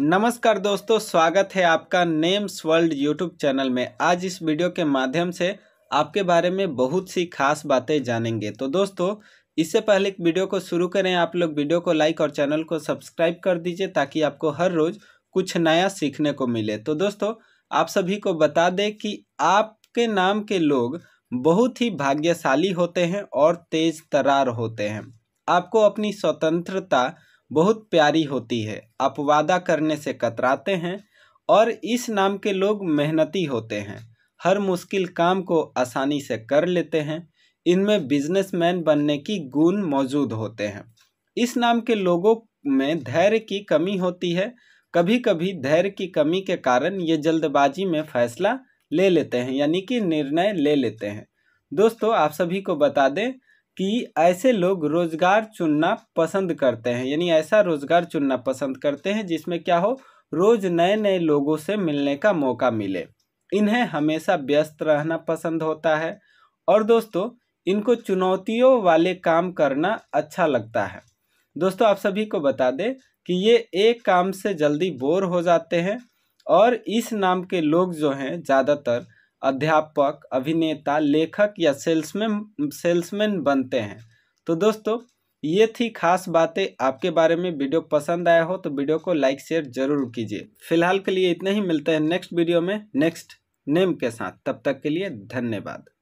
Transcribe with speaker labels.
Speaker 1: नमस्कार दोस्तों स्वागत है आपका नेम्स वर्ल्ड यूट्यूब चैनल में आज इस वीडियो के माध्यम से आपके बारे में बहुत सी खास बातें जानेंगे तो दोस्तों इससे पहले वीडियो को शुरू करें आप लोग वीडियो को लाइक और चैनल को सब्सक्राइब कर दीजिए ताकि आपको हर रोज़ कुछ नया सीखने को मिले तो दोस्तों आप सभी को बता दें कि आपके नाम के लोग बहुत ही भाग्यशाली होते हैं और तेज तरार होते हैं आपको अपनी स्वतंत्रता बहुत प्यारी होती है आप वादा करने से कतराते हैं और इस नाम के लोग मेहनती होते हैं हर मुश्किल काम को आसानी से कर लेते हैं इनमें बिजनेसमैन बनने की गुण मौजूद होते हैं इस नाम के लोगों में धैर्य की कमी होती है कभी कभी धैर्य की कमी के कारण ये जल्दबाजी में फैसला ले लेते हैं यानी कि निर्णय ले लेते हैं दोस्तों आप सभी को बता दें कि ऐसे लोग रोज़गार चुनना पसंद करते हैं यानी ऐसा रोज़गार चुनना पसंद करते हैं जिसमें क्या हो रोज़ नए नए लोगों से मिलने का मौका मिले इन्हें हमेशा व्यस्त रहना पसंद होता है और दोस्तों इनको चुनौतियों वाले काम करना अच्छा लगता है दोस्तों आप सभी को बता दें कि ये एक काम से जल्दी बोर हो जाते हैं और इस नाम के लोग जो हैं ज़्यादातर अध्यापक अभिनेता लेखक या सेल्समैन सेल्समैन बनते हैं तो दोस्तों ये थी खास बातें आपके बारे में वीडियो पसंद आया हो तो वीडियो को लाइक शेयर जरूर कीजिए फिलहाल के लिए इतना ही मिलते हैं नेक्स्ट वीडियो में नेक्स्ट नेम के साथ तब तक के लिए धन्यवाद